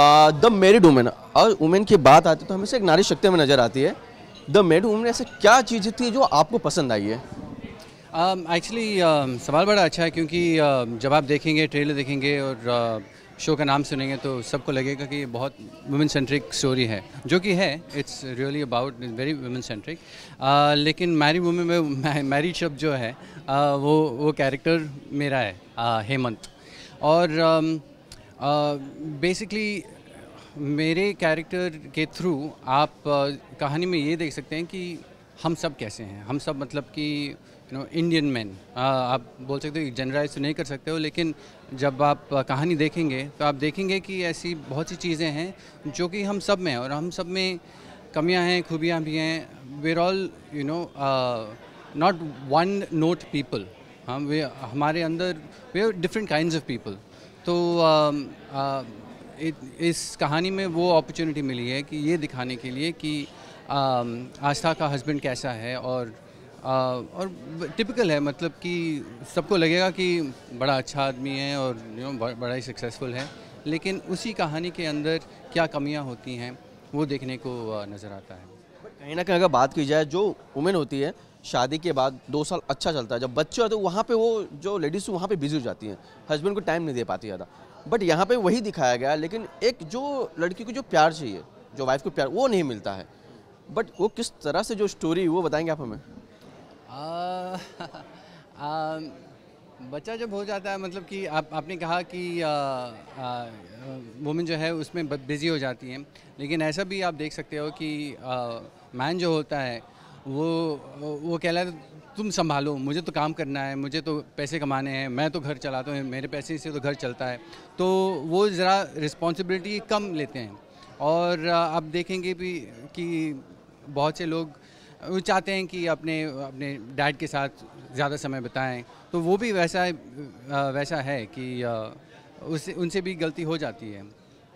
The married women और women की बात आती है तो हमेशा एक नारी शक्ति में नज़र आती है द मेरिड वुमेन ऐसे क्या चीज़ थी जो आपको पसंद आई है एक्चुअली uh, uh, सवाल बड़ा अच्छा है क्योंकि uh, जब आप देखेंगे ट्रेलर देखेंगे और शो uh, का नाम सुनेंगे तो सबको लगेगा कि ये बहुत वुमेन सेंट्रिक स्टोरी है जो कि है it's really about very women centric लेकिन मैरी वुमेन में मैरिड शब्द जो है uh, वो वो कैरेक्टर मेरा है uh, हेमंत और um, बेसिकली uh, मेरे कैरेक्टर के थ्रू आप uh, कहानी में ये देख सकते हैं कि हम सब कैसे हैं हम सब मतलब कि यू नो इंडियन मैन आप बोल सकते हो जनरलाइज तो नहीं कर सकते हो लेकिन जब आप uh, कहानी देखेंगे तो आप देखेंगे कि ऐसी बहुत सी चीज़ें हैं जो कि हम सब में हैं और हम सब में कमियां हैं खूबियां भी हैं where all you know not one note people हम वे हमारे अंदर we are different kind of people तो आ, आ, इस कहानी में वो अपॉर्चुनिटी मिली है कि ये दिखाने के लिए कि आ, आस्था का हस्बैंड कैसा है और आ, और टिपिकल है मतलब कि सबको लगेगा कि बड़ा अच्छा आदमी है और यू नो बड़ा ही सक्सेसफुल है लेकिन उसी कहानी के अंदर क्या कमियां होती हैं वो देखने को नज़र आता है कहीं ना कहीं अगर बात की जाए जो वुमेन होती है शादी के बाद दो साल अच्छा चलता है जब बच्चे होते हैं वहाँ पे वो जो लेडीज़ वहाँ पे बिजी हो जाती हैं हस्बैंड को टाइम नहीं दे पाती ज़्यादा बट यहाँ पे वही दिखाया गया लेकिन एक जो लड़की को जो प्यार चाहिए जो वाइफ को प्यार वो नहीं मिलता है बट वो किस तरह से जो स्टोरी वो बताएंगे आप हमें आ, आ, बच्चा जब हो जाता है मतलब कि आप आपने कहा कि वुमेन जो है उसमें बिज़ी हो जाती हैं लेकिन ऐसा भी आप देख सकते हो कि मैन जो होता है वो वो कह रहा है तुम संभालो मुझे तो काम करना है मुझे तो पैसे कमाने हैं मैं तो घर चलाता हूँ मेरे पैसे से तो घर चलता है तो वो ज़रा रिस्पॉन्सिबिलिटी कम लेते हैं और आप देखेंगे भी कि बहुत से लोग वो चाहते हैं कि अपने अपने डैड के साथ ज़्यादा समय बिताएं तो वो भी वैसा वैसा है कि उससे उनसे भी गलती हो जाती है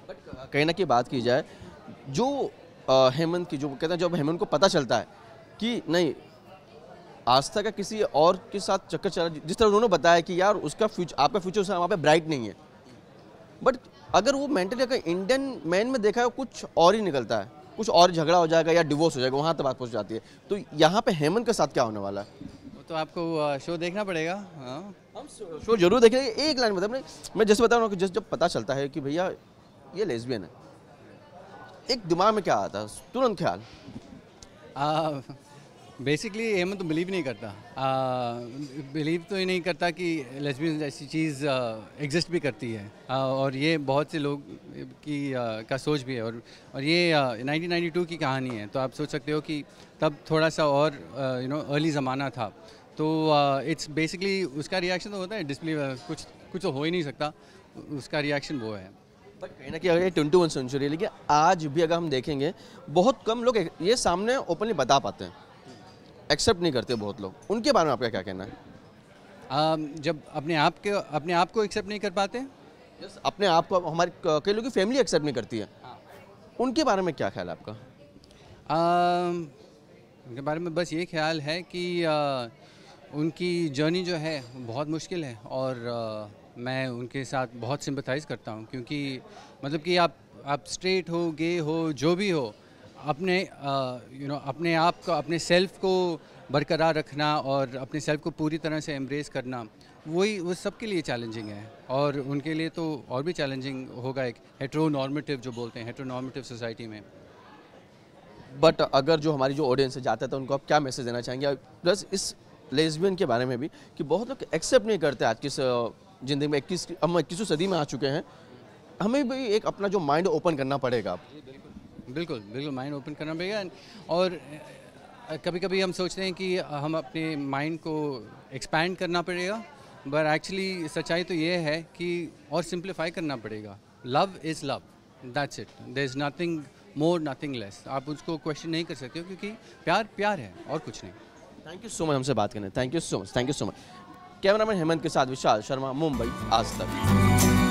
बट कहीं ना कहीं बात की जाए जो हेमंत की जो कहते हैं जब हेमंत को पता चलता है कि नहीं आस्था का किसी और के साथ चक्कर चला जिस तरह उन्होंने बताया कि यार उसका फ्यूचर आपका फ्यूचर वहाँ पे ब्राइट नहीं है बट अगर वो मेंटली अगर इंडियन मैन में देखा है कुछ और ही निकलता है कुछ और झगड़ा हो जाएगा या डिवोर्स हो जाएगा वहाँ तक बात पहुँच जाती है तो यहाँ पे हेमंत के साथ क्या होने वाला है तो आपको शो देखना पड़ेगा हाँ। हम शो जरूर देखेंगे एक लाइन मतलब मैं जैसे बता रहा हूँ कि जब पता चलता है कि भैया ये लेसबियन है एक दिमाग में क्या आता है तुरंत ख्याल बेसिकली एम तो बिलीव नहीं करता बिलीव तो ये नहीं करता कि लेस्बियन ऐसी चीज़ एग्जिस्ट भी करती है आ, और ये बहुत से लोग की आ, का सोच भी है और और ये आ, 1992 की कहानी है तो आप सोच सकते हो कि तब थोड़ा सा और यू नो अर्ली ज़माना था तो इट्स बेसिकली उसका रिएक्शन तो होता है डिस्प्ले कुछ कुछ तो हो ही नहीं सकता उसका रिएक्शन वो है बट कहीं ना कि अगर ये ट्वेंटी वन सेंचुरी लेकिन आज भी अगर हम देखेंगे बहुत कम लोग ये सामने ओपनली बता पाते हैं एक्सेप्ट नहीं करते बहुत लोग उनके बारे में आपका क्या कहना है आ, जब अपने आप के अपने आप को एक्सेप्ट नहीं कर पाते yes, अपने आप को हमारे कई लोग की फैमिली एक्सेप्ट नहीं करती है हाँ। उनके बारे में क्या ख्याल है आपका आ, उनके बारे में बस ये ख्याल है कि आ, उनकी जर्नी जो है बहुत मुश्किल है और आ, मैं उनके साथ बहुत सिंपथाइज़ करता हूँ क्योंकि मतलब कि आप आप स्ट्रेट हो गे हो जो भी हो अपने यू नो अपने आप को अपने सेल्फ को बरकरार रखना और अपने सेल्फ को पूरी तरह से एम्ब्रेस करना वही वो सबके लिए चैलेंजिंग है और उनके लिए तो और भी चैलेंजिंग होगा एक हेट्रोनॉर्मेटिव जो बोलते हैं हेट्रोनॉर्मेटिव सोसाइटी में बट अगर जो हमारी जो ऑडियंस है जाता तो था उनको आप क्या मैसेज देना चाहेंगे प्लस इस लेसबियन के बारे में भी कि बहुत लोग एक्सेप्ट नहीं करते आज किस ज़िंदगी में इक्कीस हम इक्कीसवीं सदी में आ चुके हैं हमें भी एक अपना जो माइंड ओपन करना पड़ेगा बिल्कुल बिल्कुल माइंड ओपन करना पड़ेगा और कभी कभी हम सोचते हैं कि हम अपने माइंड को एक्सपैंड करना पड़ेगा बट एक्चुअली सच्चाई तो ये है कि और सिंप्लीफाई करना पड़ेगा love is love that's it there is nothing more nothing less आप उसको क्वेश्चन नहीं कर सकते हो क्योंकि प्यार प्यार है और कुछ नहीं थैंक यू सो मच हमसे बात करने thank you so much thank you so much cameraman Hemant के साथ विशाल शर्मा मुंबई आज तक